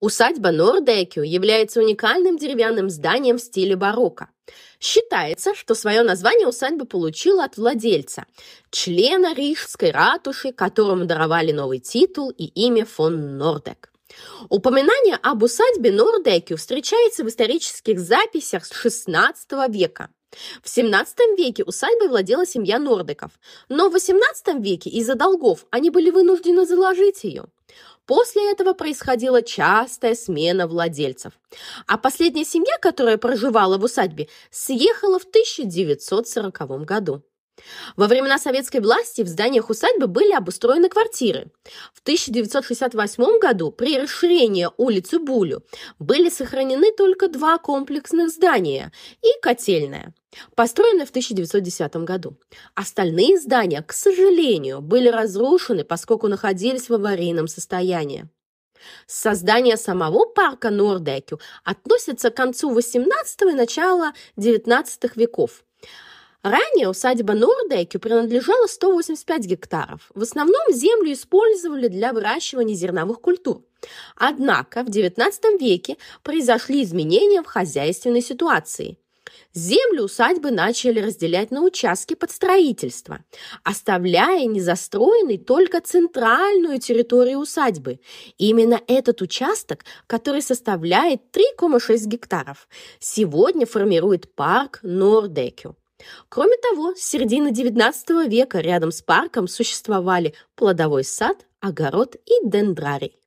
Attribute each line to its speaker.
Speaker 1: Усадьба Нордекю является уникальным деревянным зданием в стиле барокко. Считается, что свое название усадьба получила от владельца, члена рижской ратуши, которому даровали новый титул и имя фон Нордек. Упоминание об усадьбе Нордекю встречается в исторических записях с XVI века. В XVII веке усадьбой владела семья Нордеков, но в XVIII веке из-за долгов они были вынуждены заложить ее. После этого происходила частая смена владельцев. А последняя семья, которая проживала в усадьбе, съехала в 1940 году. Во времена советской власти в зданиях усадьбы были обустроены квартиры. В 1968 году при расширении улицы Булю были сохранены только два комплексных здания и котельная, построенная в 1910 году. Остальные здания, к сожалению, были разрушены, поскольку находились в аварийном состоянии. Создание самого парка Нордекю относится к концу XVIII и начала XIX веков – Ранее усадьба Нордеки принадлежала 185 гектаров. В основном землю использовали для выращивания зерновых культур. Однако в XIX веке произошли изменения в хозяйственной ситуации. Землю усадьбы начали разделять на участки под строительство, оставляя незастроенной только центральную территорию усадьбы. И именно этот участок, который составляет 3,6 гектаров, сегодня формирует парк Нордекю. Кроме того, с середины XIX века рядом с парком существовали плодовой сад, огород и дендрарий.